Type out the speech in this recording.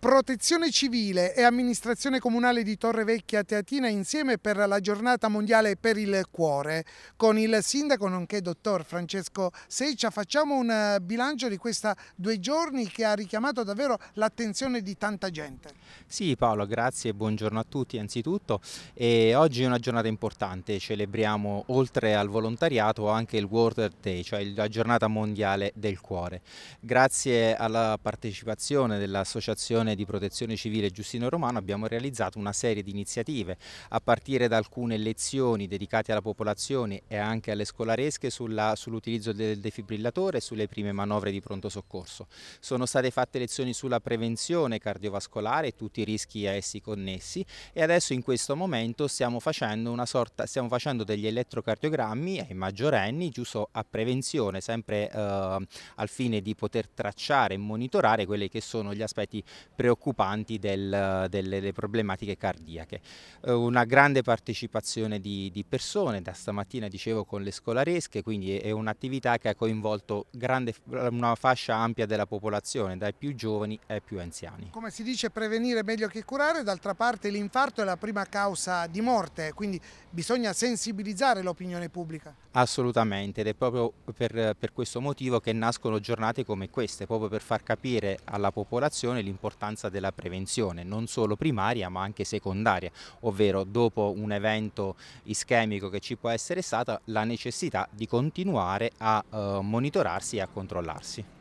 Protezione Civile e Amministrazione Comunale di Torre Vecchia Teatina insieme per la giornata mondiale per il cuore. Con il sindaco nonché dottor Francesco Seccia facciamo un eh, bilancio di questi due giorni che ha richiamato davvero l'attenzione di tanta gente. Sì Paolo, grazie e buongiorno a tutti anzitutto. E oggi è una giornata importante, celebriamo oltre al volontariato anche il World Day, cioè la giornata mondiale del cuore. Grazie alla partecipazione dell'Associazione di protezione civile Giustino Romano abbiamo realizzato una serie di iniziative a partire da alcune lezioni dedicate alla popolazione e anche alle scolaresche sull'utilizzo sull del defibrillatore e sulle prime manovre di pronto soccorso. Sono state fatte lezioni sulla prevenzione cardiovascolare e tutti i rischi a essi connessi e adesso in questo momento stiamo facendo, sorta, stiamo facendo degli elettrocardiogrammi ai maggiorenni giusto a prevenzione, sempre eh, al fine di poter tracciare e monitorare quelli che sono gli aspetti preoccupanti del, delle, delle, problematiche cardiache. Eh, una grande partecipazione di, di, persone, da stamattina dicevo con le scolaresche, quindi è un'attività che ha coinvolto grande, una fascia ampia della popolazione, dai più giovani ai più anziani. Come si dice prevenire meglio che curare, d'altra parte l'infarto è la prima causa di morte, quindi bisogna sensibilizzare l'opinione pubblica. Assolutamente ed è proprio per, per questo motivo che nascono giornate come queste, proprio per far capire alla popolazione l'importanza l'importanza della prevenzione, non solo primaria ma anche secondaria, ovvero dopo un evento ischemico che ci può essere stata la necessità di continuare a eh, monitorarsi e a controllarsi.